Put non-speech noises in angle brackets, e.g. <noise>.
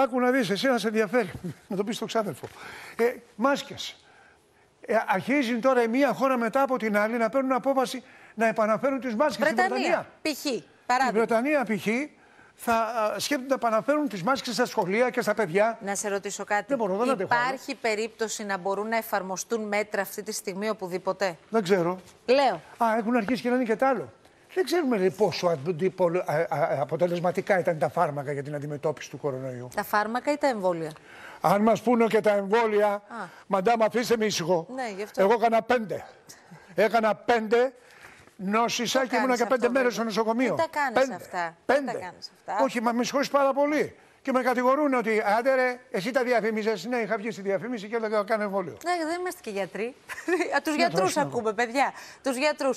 Άκου να δεις, να σε ενδιαφέρει. να το πεις στο ξάδελφο. Ε, μάσκες. Ε, αρχίζει τώρα η μία χώρα μετά από την άλλη να παίρνουν απόφαση να επαναφέρουν τις μάσκες Βρετανία, στην Βρετανία. Π.χ. Παράδειγμα. Η Βρετανία π.χ. θα σκέφτονται να επαναφέρουν τις μάσκες στα σχολεία και στα παιδιά. Να σε ρωτήσω κάτι. Δεν μπορώ, δεν Υπάρχει περίπτωση να μπορούν να εφαρμοστούν μέτρα αυτή τη στιγμή οπουδήποτε. Δεν ξέρω. Λέω. Α, έχουν αρχίσει και να είναι και τ' άλλο. Δεν ξέρουμε πόσο αποτελεσματικά ήταν τα φάρμακα για την αντιμετώπιση του κορονοϊού. Τα φάρμακα ή τα εμβόλια. Αν μας πούνε και τα εμβόλια, Α. μου αφήστε με ήσυχο. Ναι, γι αυτό. Εγώ έκανα πέντε. έκανα πέντε νόσησα και ήμουν και πέντε μέρε στο νοσοκομείο. Δεν τα κάνεις αυτά. Πέντε. τα αυτά. Όχι, μα με συγχωρείς πάρα πολύ. Και με κατηγορούν ότι άντε εσύ τα διαφήμιζε. Ναι, είχα βγει στη διαφήμιση και έλεγα κάνω εμβόλιο. Ναι, δεν είμαστε και γιατροί. <laughs> Του γιατρού ακούμε, παιδιά. Τους γιατρούς.